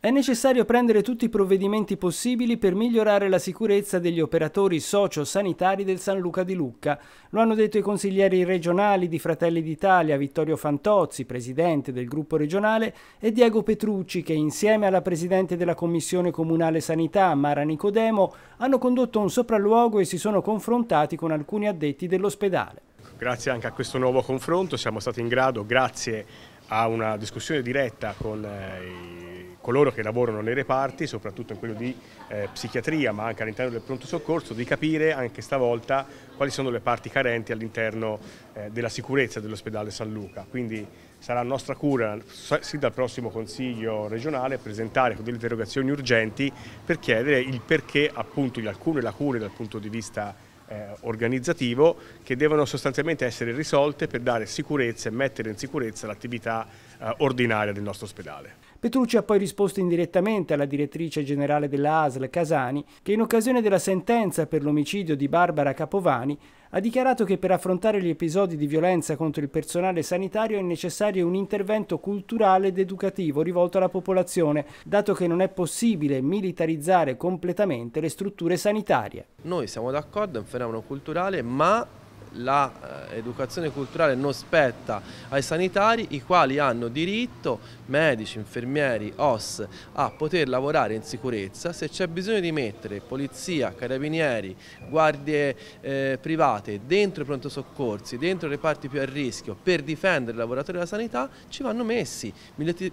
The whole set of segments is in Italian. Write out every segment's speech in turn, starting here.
È necessario prendere tutti i provvedimenti possibili per migliorare la sicurezza degli operatori socio-sanitari del San Luca di Lucca. Lo hanno detto i consiglieri regionali di Fratelli d'Italia, Vittorio Fantozzi, presidente del gruppo regionale, e Diego Petrucci, che insieme alla presidente della Commissione Comunale Sanità, Mara Nicodemo, hanno condotto un sopralluogo e si sono confrontati con alcuni addetti dell'ospedale. Grazie anche a questo nuovo confronto siamo stati in grado, grazie a una discussione diretta con eh, i coloro che lavorano nei reparti, soprattutto in quello di eh, psichiatria ma anche all'interno del pronto soccorso, di capire anche stavolta quali sono le parti carenti all'interno eh, della sicurezza dell'ospedale San Luca. Quindi sarà nostra cura, sin dal prossimo Consiglio regionale, presentare delle interrogazioni urgenti per chiedere il perché appunto di alcune lacune dal punto di vista eh, organizzativo che devono sostanzialmente essere risolte per dare sicurezza e mettere in sicurezza l'attività eh, ordinaria del nostro ospedale. Petrucci ha poi risposto indirettamente alla direttrice generale della ASL Casani, che in occasione della sentenza per l'omicidio di Barbara Capovani ha dichiarato che per affrontare gli episodi di violenza contro il personale sanitario è necessario un intervento culturale ed educativo rivolto alla popolazione, dato che non è possibile militarizzare completamente le strutture sanitarie. Noi siamo d'accordo, è un fenomeno culturale, ma l'educazione eh, culturale non spetta ai sanitari i quali hanno diritto, medici, infermieri, OS, a poter lavorare in sicurezza, se c'è bisogno di mettere polizia, carabinieri, guardie eh, private dentro i pronto soccorsi, dentro le parti più a rischio per difendere i lavoratori della sanità ci vanno messi,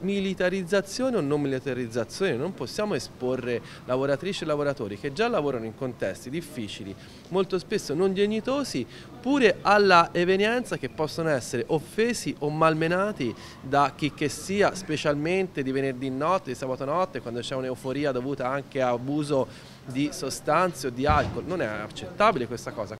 militarizzazione o non militarizzazione, non possiamo esporre lavoratrici e lavoratori che già lavorano in contesti difficili, molto spesso non dignitosi oppure alla evenienza che possono essere offesi o malmenati da chi che sia, specialmente di venerdì notte, di sabato notte, quando c'è un'euforia dovuta anche a abuso di sostanze o di alcol. Non è accettabile questa cosa.